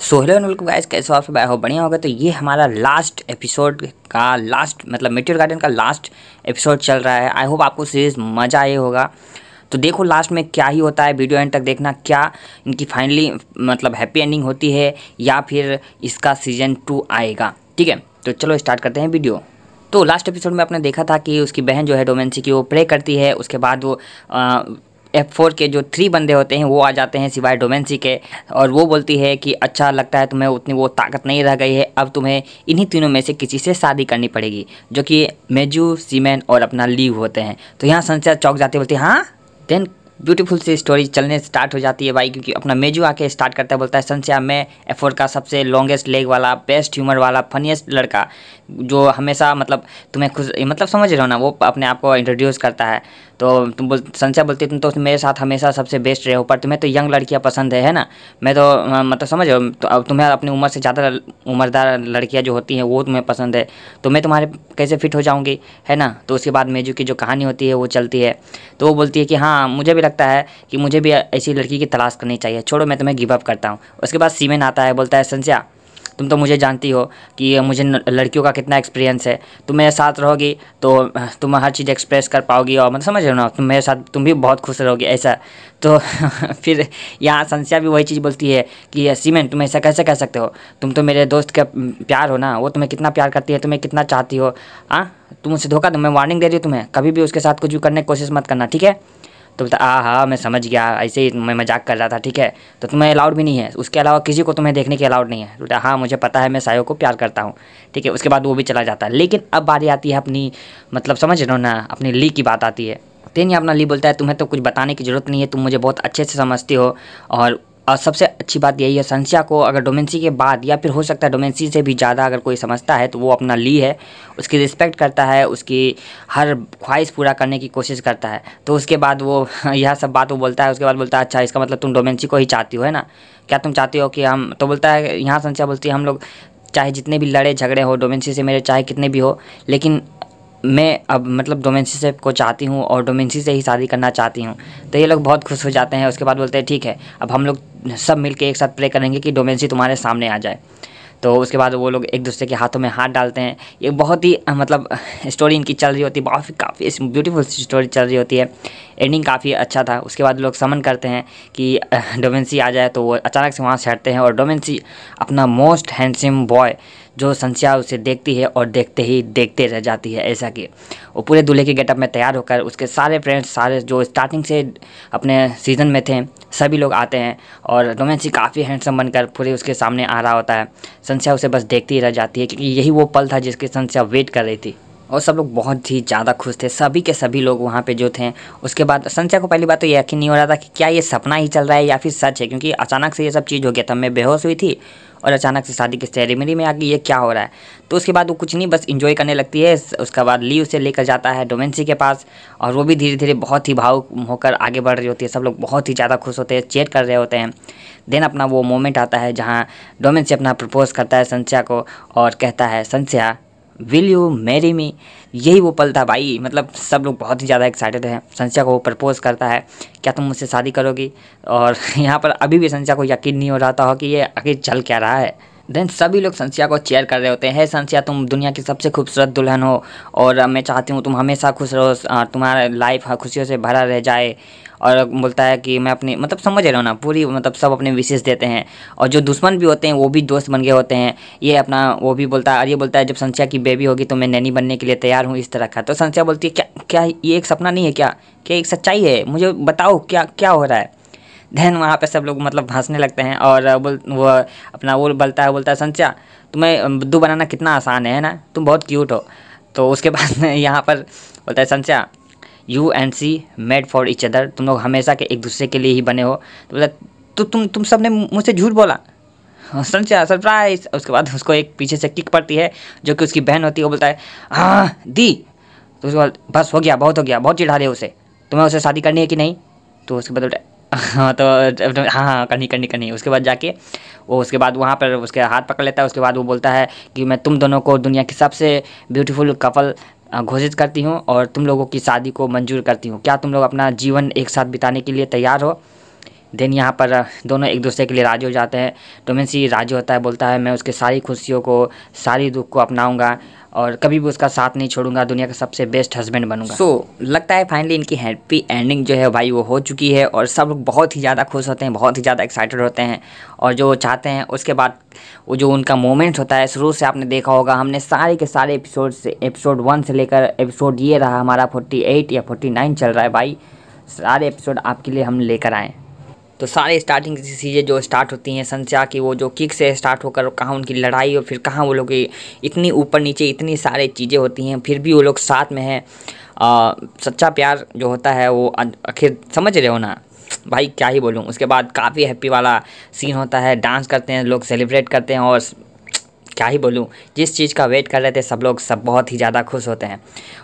so hello welcome guys कैसे हो आप सब आए हो बढ़िया होगा तो ये हमारा लास्ट एपिसोड का लास्ट मतलब मेट्रियर गार्डन का लास्ट एपिसोड चल रहा है आई होप आपको सीरीज़ मज़ा आए होगा तो देखो लास्ट में क्या ही होता है वीडियो एंड तक देखना क्या इनकी फाइनली मतलब हैप्पी एंडिंग होती है या फिर इसका सीजन टू आएगा ठीक है तो चलो स्टार्ट करते हैं वीडियो तो लास्ट एपिसोड में आपने देखा था कि उसकी बहन जो है डोमेंसी की वो प्रे करती है उसके बाद वो आ, एफ फोर के जो थ्री बंदे होते हैं वो आ जाते हैं सिवाय डोमेंसी के और वो बोलती है कि अच्छा लगता है तुम्हें उतनी वो ताकत नहीं रह गई है अब तुम्हें इन्हीं तीनों में से किसी से शादी करनी पड़ेगी जो कि मेजू सीमेन और अपना लीव होते हैं तो यहाँ संस्या चौक जाती है बोलती है हाँ देन ब्यूटीफुल सी स्टोरी चलने स्टार्ट हो जाती है भाई क्योंकि अपना मेजू आके स्टार्ट करता है बोलता है संस्या मैं एफोर का सबसे लॉन्गेस्ट लेग वाला बेस्ट ह्यूमर वाला फनीस्ट लड़का जो हमेशा मतलब तुम्हें खुश मतलब समझ रहे हो ना वो अपने आप को इंट्रोड्यूस करता है तो तुम बोल संशा बोलती तुम तो मेरे साथ हमेशा सबसे बेस्ट रहे हो पर तुम्हें तो यंग लड़कियाँ पसंद है है ना मैं तो मतलब समझ रहे तो अब तुम्हें अपनी उम्र से ज़्यादा उम्रदार लड़कियाँ जो होती हैं वो तुम्हें पसंद है तो मैं तुम्हारे कैसे फिट हो जाऊँगी है ना तो उसके बाद मेजू की जो कहानी होती है वो चलती है तो वो बोलती है कि हाँ मुझे भी लगता है कि मुझे भी ऐसी लड़की की तलाश करनी चाहिए छोड़ो मैं तुम्हें गिवअप करता हूँ उसके बाद सीमेन आता है बोलता है संशा तुम तो मुझे जानती हो कि मुझे लड़कियों का कितना एक्सपीरियंस है तुम मेरे साथ रहोगी तो तुम हर चीज़ एक्सप्रेस कर पाओगी और मतलब समझ रहे हो ना तुम मेरे साथ तुम भी बहुत खुश रहोगी ऐसा तो फिर यहाँ संस्या भी वही चीज़ बोलती है कि सीमेंट तुम ऐसा कैसे कह सकते हो तुम तो मेरे दोस्त का प्यार हो ना वो तुम्हें कितना प्यार करती है तुम्हें कितना चाहती हो आ हाँ, तुम उसे धोखा दो मैं वार्निंग दे रही हूँ तुम्हें कभी भी उसके साथ कुछ भी करने की कोशिश मत करना ठीक है तो बोलता हाँ हाँ मैं समझ गया ऐसे ही मैं मजाक कर रहा था ठीक है तो तुम्हें अलाउड भी नहीं है उसके अलावा किसी को तुम्हें देखने की अलाउड नहीं है तो बोलता हाँ मुझे पता है मैं सायो को प्यार करता हूँ ठीक है उसके बाद वो भी चला जाता है लेकिन अब बारी आती है अपनी मतलब समझ रहे हो ना अपनी ली की बात आती है तेन अपना ली बोलता है तुम्हें तो कुछ बताने की ज़रूरत नहीं है तुम मुझे बहुत अच्छे से समझती हो और और सबसे अच्छी बात यही है संस्या को अगर डोमेंसी के बाद या फिर हो सकता है डोमेंसी से भी ज़्यादा अगर कोई समझता है तो वो अपना ली है उसकी रिस्पेक्ट करता है उसकी हर ख्वाहिश पूरा करने की कोशिश करता है तो उसके बाद वो यह सब बात वो बोलता है उसके बाद बोलता है अच्छा इसका मतलब तुम डोमेंसी को ही चाहती हो है ना क्या तुम चाहती हो कि हम तो बोलता है यहाँ संस्या बोलती है हम लोग चाहे जितने भी लड़े झगड़े हो डोमेंसी से मेरे चाहे कितने भी हो लेकिन मैं अब मतलब डोमेंसी से को चाहती हूँ और डोमेंसी से ही शादी करना चाहती हूँ तो ये लोग बहुत खुश हो जाते हैं उसके बाद बोलते हैं ठीक है अब हम लोग सब मिल एक साथ प्रे करेंगे कि डोमेंसी तुम्हारे सामने आ जाए तो उसके बाद वो लोग एक दूसरे के हाथों में हाथ डालते हैं ये बहुत ही मतलब स्टोरी इनकी चल रही होती है बहुत काफ़ी ब्यूटीफुल स्टोरी चल रही होती है एंडिंग काफ़ी अच्छा था उसके बाद लोग समन करते हैं कि डोमेंसी आ जाए तो वो अचानक से वहाँ से हटते हैं और डोमेंसी अपना मोस्ट हैंडसम बॉय जो संस्या उसे देखती है और देखते ही देखते रह जाती है ऐसा कि वो पूरे दूल्हे के गेटअप में तैयार होकर उसके सारे फ्रेंड्स सारे जो स्टार्टिंग से अपने सीज़न में थे सभी लोग आते हैं और रोमेंसी काफ़ी हैंडसम बनकर पूरे उसके सामने आ रहा होता है संस्या उसे बस देखती ही रह जाती है क्योंकि यही वो पल था जिसकी संस्या वेट कर रही थी और सब लोग बहुत ही ज़्यादा खुश थे सभी के सभी लोग वहाँ पे जो थे उसके बाद संस्या को पहली बात तो यकीन नहीं हो रहा था कि क्या ये सपना ही चल रहा है या फिर सच है क्योंकि अचानक से ये सब चीज़ हो गया था मैं बेहोश हुई थी और अचानक से शादी की सेरेमनी में आ गई ये क्या हो रहा है तो उसके बाद वो कुछ नहीं बस इन्जॉय करने लगती है उसके बाद ली उसे लेकर जाता है डोमेंसी के पास और वो भी धीरे धीरे बहुत ही भावुक होकर आगे बढ़ रही होती है सब लोग बहुत ही ज़्यादा खुश होते हैं चेयर कर रहे होते हैं देन अपना वो मोमेंट आता है जहाँ डोमेंसी अपना प्रपोज करता है संस्या को और कहता है संस्या विल यू मैरी मी यही वो पल था भाई मतलब सब लोग बहुत ही ज़्यादा एक्साइटेड हैं संस्या को वो प्रपोज करता है क्या तुम मुझसे शादी करोगी और यहाँ पर अभी भी संस्या को यकीन नहीं हो रहा था कि ये आखिर चल क्या रहा है देन सभी लोग संसिया को चेयर कर रहे होते हैं संसिया तुम दुनिया की सबसे खूबसूरत दुल्हन हो और मैं चाहती हूँ तुम हमेशा खुश रहो तुम्हारा लाइफ खुशियों से भरा रह जाए और बोलता है कि मैं अपनी मतलब समझ रहा हूँ ना पूरी मतलब सब अपने विशेष देते हैं और जो दुश्मन भी होते हैं वो भी दोस्त बन गए होते हैं ये अपना वो भी बोलता है और ये बोलता है जब संस्या की बेबी होगी तो मैं नैनी बनने के लिए तैयार हूँ इस तरह का तो संस्या बोलती है क्या क्या ये एक सपना नहीं है क्या क्या एक सच्चाई है मुझे बताओ क्या क्या हो रहा है देन वहाँ पे सब लोग मतलब हंसने लगते हैं और बोल वो अपना वो बोलता है बोलता है संचा तुम्हें बुद्धू बनाना कितना आसान है ना तुम बहुत क्यूट हो तो उसके बाद यहाँ पर बोलता है संचा you and see made for each other तुम लोग हमेशा के एक दूसरे के लिए ही बने हो तो बोलता तो तुम तुम सब ने मुझसे झूठ बोला संचा सरप्राइज उसके बाद उसको एक पीछे से किक पड़ती है जो कि उसकी बहन होती है वो बोलता है हाँ दी तो उसके बाद बस हो गया बहुत हो गया बहुत चिढ़ा रहे उसे तुम्हें उसे शादी करनी है कि नहीं तो उसके बाद हाँ तो, तो हाँ हाँ कन्ही कन्ही कन्ही उसके बाद जाके वो उसके बाद वहाँ पर उसके हाथ पकड़ लेता है उसके बाद वो बोलता है कि मैं तुम दोनों को दुनिया की सबसे ब्यूटीफुल कपल घोषित करती हूँ और तुम लोगों की शादी को मंजूर करती हूँ क्या तुम लोग अपना जीवन एक साथ बिताने के लिए तैयार हो देन यहाँ पर दोनों एक दूसरे के लिए राजी हो जाते हैं डोमेंसी राजी होता है बोलता है मैं उसके सारी खुशियों को सारी दुख को अपनाऊँगा और कभी भी उसका साथ नहीं छोड़ूंगा दुनिया का सबसे बेस्ट हस्बैंड बनूंगा सो so, लगता है फाइनली इनकी हैप्पी एंडिंग जो है भाई वो हो चुकी है और सब लोग बहुत ही ज़्यादा खुश होते हैं बहुत ही ज़्यादा एक्साइटेड होते हैं और जो चाहते हैं उसके बाद वो जो उनका मोमेंट होता है शुरू से आपने देखा होगा हमने सारे के सारे एपिसोड से एपिसोड वन से लेकर एपिसोड ये रहा हमारा फोर्टी एट या फोर्टी नाइन चल रहा है भाई सारे एपिसोड आपके लिए हम लेकर आएँ तो सारे स्टार्टिंग की चीज़ें जो स्टार्ट होती हैं संस्या की वो जो किक से स्टार्ट होकर कहाँ उनकी लड़ाई और फिर कहाँ वो लोग इतनी ऊपर नीचे इतनी सारी चीज़ें होती हैं फिर भी वो लोग साथ में हैं सच्चा प्यार जो होता है वो आखिर समझ रहे हो ना भाई क्या ही बोलूँ उसके बाद काफ़ी हैप्पी वाला सीन होता है डांस करते हैं लोग सेलिब्रेट करते हैं और क्या ही बोलूँ जिस चीज़ का वेट कर रहे थे सब लोग सब बहुत ही ज़्यादा खुश होते हैं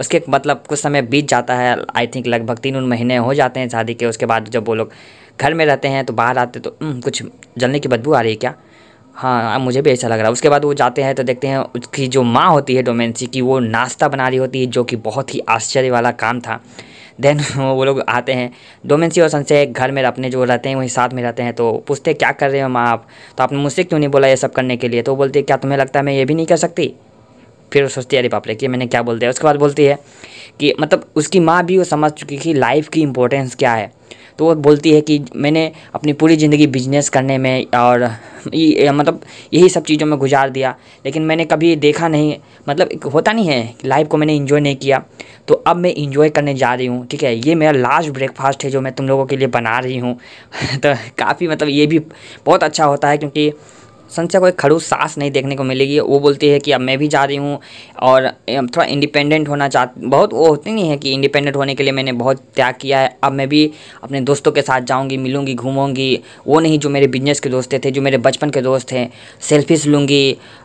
उसके मतलब कुछ समय बीत जाता है आई थिंक लगभग तीन उन महीने हो जाते हैं शादी के उसके बाद जब वो लोग घर में रहते हैं तो बाहर आते तो कुछ जलने की बदबू आ रही है क्या हाँ, हाँ मुझे भी ऐसा लग रहा है उसके बाद वो जाते हैं तो देखते हैं उसकी जो माँ होती है डोमेंसी की वो नाश्ता बना रही होती है जो कि बहुत ही आश्चर्य वाला काम था देन वो लोग आते हैं डोमेंसी और संशय घर में अपने जो रहते हैं वहीं साथ में रहते हैं तो पूछते क्या कर रहे हो माँ आप तो आपने मुझसे क्यों नहीं बोला ये सब करने के लिए तो बोलती है क्या तुम्हें लगता है मैं ये भी नहीं कर सकती फिर सोचती है अरे पापरे कि मैंने क्या बोल दिया उसके बाद बोलती है कि मतलब उसकी माँ भी वो समझ चुकी कि लाइफ की इंपॉर्टेंस क्या है तो वो बोलती है कि मैंने अपनी पूरी ज़िंदगी बिजनेस करने में और ये मतलब यही सब चीज़ों में गुजार दिया लेकिन मैंने कभी देखा नहीं मतलब होता नहीं है लाइफ को मैंने इन्जॉय नहीं किया तो अब मैं इन्जॉय करने जा रही हूँ ठीक है ये मेरा लास्ट ब्रेकफास्ट है जो मैं तुम लोगों के लिए बना रही हूँ तो काफ़ी मतलब ये भी बहुत अच्छा होता है क्योंकि संशा को एक खड़ूस सास नहीं देखने को मिलेगी वो बोलती है कि अब मैं भी जा रही हूँ और थोड़ा इंडिपेंडेंट होना चाह बहुत वो होती नहीं है कि इंडिपेंडेंट होने के लिए मैंने बहुत त्याग किया है अब मैं भी अपने दोस्तों के साथ जाऊँगी मिलूँगी घूमूंगी वो नहीं जो मेरे बिजनेस के दोस्त थे जो मेरे बचपन के दोस्त हैं सेल्फीस लूँगी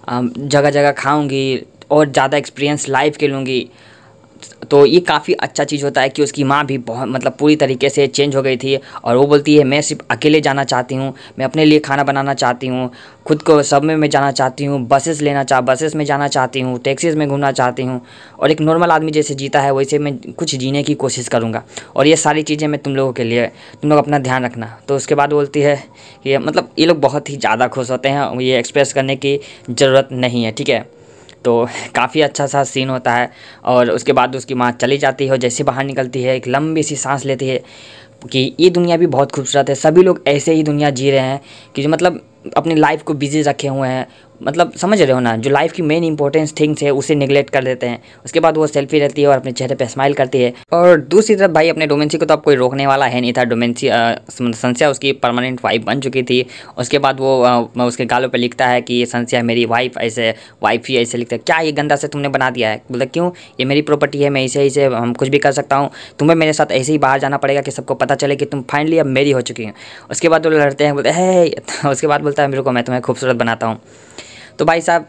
जगह जगह खाऊँगी और ज़्यादा एक्सपीरियंस लाइफ के लूँगी तो ये काफ़ी अच्छा चीज़ होता है कि उसकी माँ भी बहुत मतलब पूरी तरीके से चेंज हो गई थी और वो बोलती है मैं सिर्फ अकेले जाना चाहती हूँ मैं अपने लिए खाना बनाना चाहती हूँ खुद को सब में मैं जाना चाहती हूँ बसेस लेना चाह बसेस में जाना चाहती हूँ टैक्सीज में घूमना चाहती हूँ और एक नॉर्मल आदमी जैसे जीता है वैसे मैं कुछ जीने की कोशिश करूँगा और ये सारी चीज़ें मैं तुम लोगों के लिए तुम लोग अपना ध्यान रखना तो उसके बाद बोलती है कि मतलब ये लोग बहुत ही ज़्यादा खुश होते हैं ये एक्सप्रेस करने की ज़रूरत नहीं है ठीक है तो काफ़ी अच्छा सा सीन होता है और उसके बाद उसकी माँ चली जाती है और जैसे बाहर निकलती है एक लंबी सी सांस लेती है कि ये दुनिया भी बहुत खूबसूरत है सभी लोग ऐसे ही दुनिया जी रहे हैं कि जो मतलब अपनी लाइफ को बिजी रखे हुए हैं मतलब समझ रहे हो ना जो लाइफ की मेन इंपॉर्टेंस थिंग्स है उसे निगलेक्ट कर देते हैं उसके बाद वो सेल्फी रहती है और अपने चेहरे पर स्माइल करती है और दूसरी तरफ भाई अपने डोमेंसी को तो अब कोई रोकने वाला है नहीं था डोमेंसी संस्या उसकी परमानेंट वाइफ बन चुकी थी उसके बाद वो आ, उसके गालों पर लिखता है कि ये संस्या मेरी वाइफ ऐसे वाइफ ही ऐसे लिखता है क्या ये गंदा से तुमने बना दिया है बोलते क्यों ये मेरी प्रॉपर्टी है मैं इसे इसे हम कुछ भी कर सकता हूँ तुम्हें मेरे साथ ऐसे ही बाहर जाना पड़ेगा कि सबको पता चले कि तुम फाइनली अब मेरी हो चुकी हो उसके बाद वो लड़ते हैं बोलते है उसके बाद बोलता है मेरे को मैं तुम्हें खूबसूरत बनाता हूँ तो भाई साहब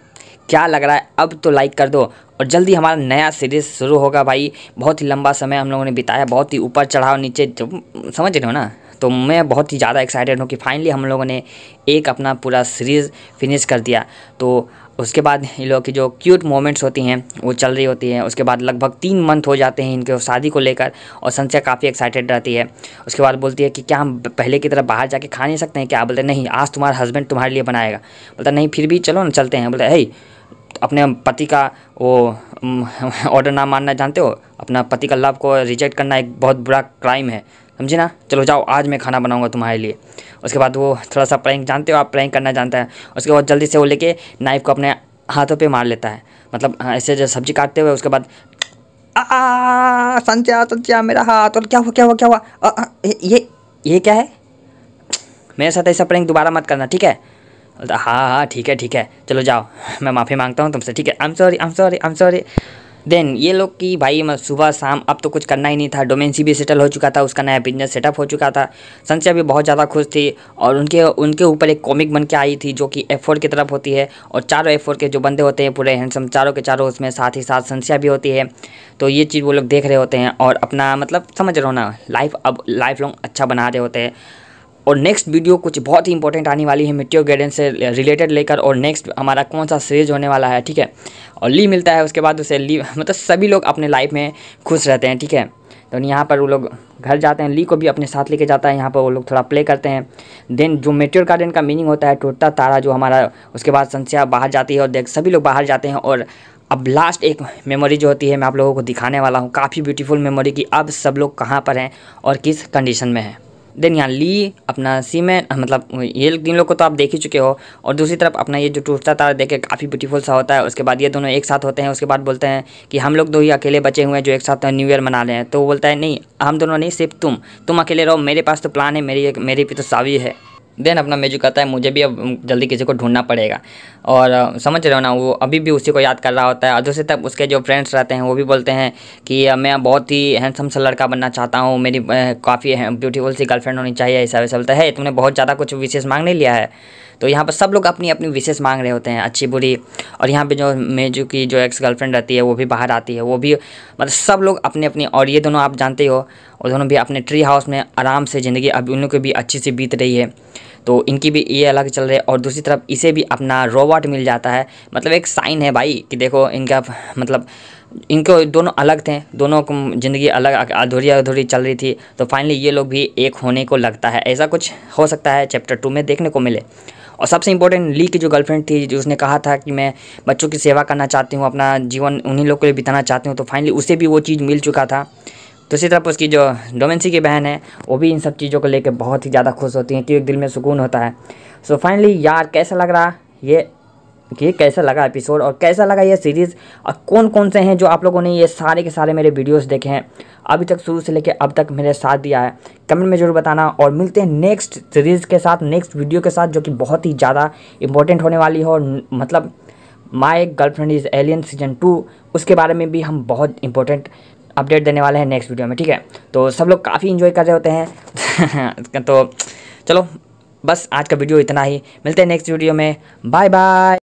क्या लग रहा है अब तो लाइक कर दो और जल्दी हमारा नया सीरीज शुरू होगा भाई बहुत ही लंबा समय हम लोगों ने बिताया बहुत ही ऊपर चढ़ाव नीचे समझ रहे हो ना तो मैं बहुत ही ज़्यादा एक्साइटेड हूँ कि फाइनली हम लोगों ने एक अपना पूरा सीरीज़ फिनिश कर दिया तो उसके बाद इन लोग की जो क्यूट मोमेंट्स होती हैं वो चल रही होती है उसके बाद लगभग तीन मंथ हो जाते हैं इनके शादी को लेकर और संस्या काफ़ी एक्साइटेड रहती है उसके बाद बोलती है कि क्या हम पहले की तरह बाहर जाके खा नहीं सकते हैं क्या बोलते नहीं आज तुम्हारा हस्बैंड तुम्हारे लिए बनाएगा बोलता नहीं फिर भी चलो ना चलते हैं बोलते है अपने पति का वो ऑर्डर ना मानना जानते हो अपना पति का लव को रिजेक्ट करना एक बहुत बुरा क्राइम है समझे ना चलो जाओ आज मैं खाना बनाऊँगा तुम्हारे लिए उसके बाद वो थोड़ा सा प्रैंक जानते हो आप प्रैंक करना जानता है उसके बाद जल्दी से वो लेके नाइफ़ को अपने हाथों पे मार लेता है मतलब हाँ, ऐसे जो सब्जी काटते हुए उसके बाद संचा संचा मेरा हाथ और क्या हुआ क्या हुआ क्या हुआ ये ये क्या है मेरे साथ ऐसा प्रैंक दोबारा मत करना ठीक है हाँ हाँ ठीक है ठीक है चलो जाओ मैं माफ़ी मांगता हूँ तुमसे ठीक है I am sorry I am sorry I am sorry then ये लोग कि भाई सुबह शाम अब तो कुछ करना ही नहीं था डोमेंसी भी सेटल हो चुका था उसका नया बिजनेस सेटअप हो चुका था संस्या भी बहुत ज़्यादा खुश थी और उनके उनके ऊपर एक कॉमिक बन के आई थी जो कि एफ की तरफ होती है और चारों एफ के जो बंदे होते हैं पूरे हैंडसम चारों के चारों उसमें साथ ही साथ संस्या भी होती है तो ये चीज़ वो लोग देख रहे होते हैं और अपना मतलब समझ रहे हो ना लाइफ अब लाइफ लॉन्ग अच्छा बना रहे होते हैं और नेक्स्ट वीडियो कुछ बहुत ही इंपॉर्टेंट आने वाली है मिट्टियो गाइडेंस से रिलेटेड लेकर और नेक्स्ट हमारा कौन सा सीरीज होने वाला है ठीक है और ली मिलता है उसके बाद उसे ली मतलब सभी लोग अपने लाइफ में खुश रहते हैं ठीक है तो यहाँ पर वो लोग घर जाते हैं ली को भी अपने साथ लेके जाता है यहाँ पर वो लोग थोड़ा प्ले करते हैं देन जो मेट्योर गार्डन का मीनिंग होता है टूटता तारा जो हमारा उसके बाद संस्या बाहर जाती है और देख सभी लोग बाहर जाते हैं और अब लास्ट एक मेमोरी जो होती है मैं आप लोगों को दिखाने वाला हूँ काफ़ी ब्यूटीफुल मेमोरी कि अब सब लोग कहाँ पर हैं और किस कंडीशन में हैं देन यहाँ ली अपना सीमेंट हाँ, मतलब ये तीन लोग को तो आप देख ही चुके हो और दूसरी तरफ अपना ये जो टूटता तारा देखे काफ़ी ब्यूटीफुल सा होता है उसके बाद ये दोनों एक साथ होते हैं उसके बाद बोलते हैं कि हम लोग दो ही अकेले बचे हुए हैं जो एक साथ न्यू ईयर मना रहे हैं तो बोलता है नहीं हम दोनों नहीं सिर्फ तुम तुम अकेले रहो मेरे पास तो प्लान है मेरी मेरी भी तो सावी है देन अपना मेजू कहता है मुझे भी अब जल्दी किसी को ढूंढना पड़ेगा और समझ रहे हो ना वो अभी भी उसी को याद कर रहा होता है और तक उसके जो फ्रेंड्स रहते हैं वो भी बोलते हैं कि मैं बहुत ही हैंडसम सा लड़का बनना चाहता हूँ मेरी काफ़ी ब्यूटीफुल सी गर्लफ्रेंड होनी चाहिए ऐसा वैसा बोलता है तुमने बहुत ज़्यादा कुछ विशेष मांग नहीं लिया है तो यहाँ पर सब लोग अपनी अपनी विशेष मांग रहे होते हैं अच्छी बुरी और यहाँ पर जो मेजू की जो एक्स गर्लफ्रेंड रहती है वो भी बाहर आती है वो भी मतलब सब लोग अपने अपनी और ये दोनों आप जानते हो और दोनों भी अपने ट्री हाउस में आराम से ज़िंदगी अब उन भी अच्छी सी बीत रही है तो इनकी भी ये अलग चल रही है और दूसरी तरफ इसे भी अपना रोबोट मिल जाता है मतलब एक साइन है भाई कि देखो इनका मतलब इनको दोनों अलग थे दोनों को ज़िंदगी अलग अधूरी अधूरी चल रही थी तो फाइनली ये लोग भी एक होने को लगता है ऐसा कुछ हो सकता है चैप्टर टू में देखने को मिले और सबसे इंपॉर्टेंट ली की जो गर्लफ्रेंड थी जो उसने कहा था कि मैं बच्चों की सेवा करना चाहती हूँ अपना जीवन उन्हीं लोग के लिए बिताना चाहती हूँ तो फाइनली उसे भी वो चीज़ मिल चुका था दूसरी तरफ उसकी जो डोमेंसी की बहन है वो भी इन सब चीज़ों को लेकर बहुत ही ज़्यादा खुश होती हैं क्योंकि दिल में सुकून होता है सो so फाइनली यार कैसा लग रहा ये कि कैसा लगा एपिसोड और कैसा लगा ये सीरीज़ और कौन कौन से हैं जो आप लोगों ने ये सारे के सारे मेरे वीडियोस देखे हैं अभी तक शुरू से लेकर अब तक मेरे साथ दिया है कमेंट में ज़रूर बताना और मिलते हैं नेक्स्ट सीरीज़ के साथ नेक्स्ट वीडियो के साथ जो कि बहुत ही ज़्यादा इंपॉर्टेंट होने वाली है हो, और मतलब my girlfriend is alien season two उसके बारे में भी हम बहुत इंपॉर्टेंट अपडेट देने वाले हैं नेक्स्ट वीडियो में ठीक है तो सब लोग काफ़ी इन्जॉय कर रहे होते हैं तो चलो बस आज का वीडियो इतना ही मिलते हैं नेक्स्ट वीडियो में बाय बाय